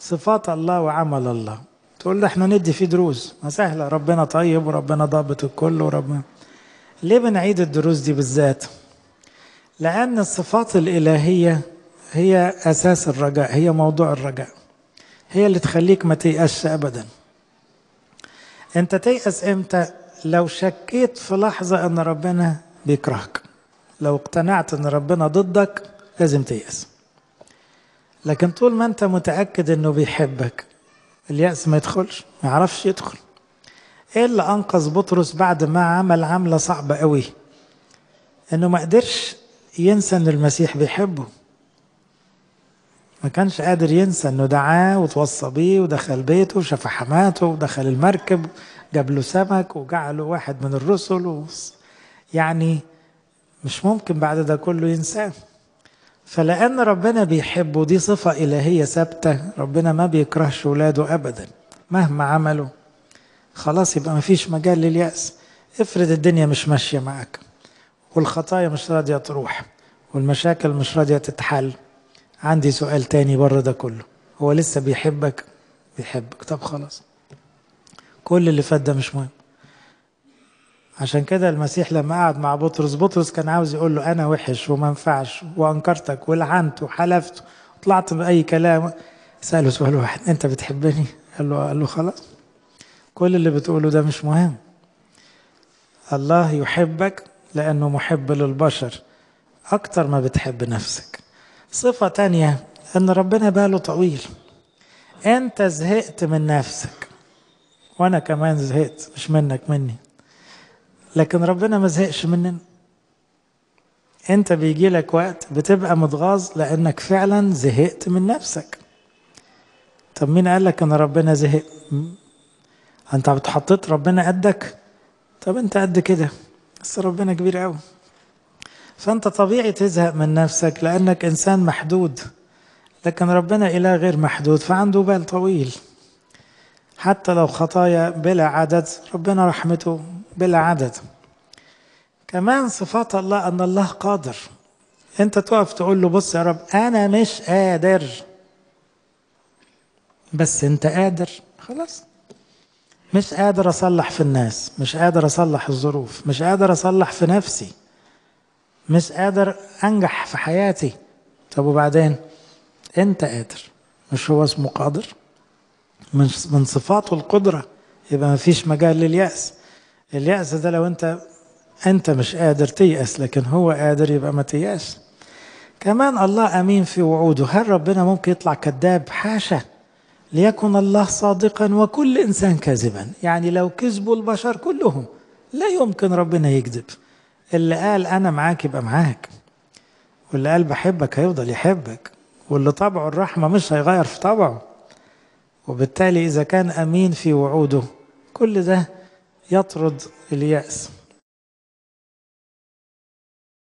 صفات الله وعمل الله تقول احنا ندي فيه دروس ما سهله ربنا طيب وربنا ضابط الكل وربنا ليه بنعيد الدروس دي بالذات لان الصفات الالهيه هي اساس الرجاء هي موضوع الرجاء هي اللي تخليك ما تيأسش ابدا انت تيأس امتى لو شكيت في لحظه ان ربنا بيكرهك لو اقتنعت ان ربنا ضدك لازم تيأس لكن طول ما انت متاكد انه بيحبك الياس ما يدخلش ما يعرفش يدخل ايه اللي انقذ بطرس بعد ما عمل عمله صعبه قوي انه ما قدرش ينسى ان المسيح بيحبه ما كانش قادر ينسى انه دعاه وتوصى بيه ودخل بيته وشاف حماته ودخل المركب جاب له سمك وجعله واحد من الرسل و... يعني مش ممكن بعد ده كله ينساه فلأن ربنا بيحبه دي صفة إلهية ثابتة ربنا ما بيكرهش ولاده أبدا مهما عملوا خلاص يبقى ما فيش مجال لليأس افرض الدنيا مش ماشية معاك والخطايا مش راضية تروح والمشاكل مش راضية تتحل عندي سؤال تاني بره ده كله هو لسه بيحبك بيحبك طب خلاص كل اللي فات ده مش مهم عشان كده المسيح لما قعد مع بطرس بطرس كان عاوز يقول له انا وحش وما ينفعش وانكرتك ولعنت وحلفت وطلعت باي كلام ساله سؤال واحد انت بتحبني قال له قال له خلاص كل اللي بتقوله ده مش مهم الله يحبك لانه محب للبشر اكتر ما بتحب نفسك صفه تانية ان ربنا باله طويل انت زهقت من نفسك وانا كمان زهقت مش منك مني لكن ربنا ما زهقش مننا انت بيجي لك وقت بتبقى متغاظ لانك فعلا زهقت من نفسك طب مين قال لك ان ربنا زهق انت بتحطيت ربنا قدك طب انت قد كده بس ربنا كبير قوي فانت طبيعي تزهق من نفسك لانك انسان محدود لكن ربنا اله غير محدود فعنده بال طويل حتى لو خطايا بلا عدد ربنا رحمته بلا عدد كمان صفات الله ان الله قادر انت تقف تقول له بص يا رب انا مش قادر بس انت قادر خلاص مش قادر اصلح في الناس مش قادر اصلح الظروف مش قادر اصلح في نفسي مش قادر انجح في حياتي طب وبعدين انت قادر مش هو اسمه قادر من صفاته القدره يبقى ما فيش مجال للياس الياس ده لو انت أنت مش قادر تيأس لكن هو قادر يبقى ما تيأس كمان الله أمين في وعوده هل ربنا ممكن يطلع كذاب حاشا ليكن الله صادقا وكل إنسان كاذبا يعني لو كذبوا البشر كلهم لا يمكن ربنا يكذب اللي قال أنا معاك يبقى معاك واللي قال بحبك هيفضل يحبك واللي طبعه الرحمة مش هيغير في طبعه وبالتالي إذا كان أمين في وعوده كل ده يطرد اليأس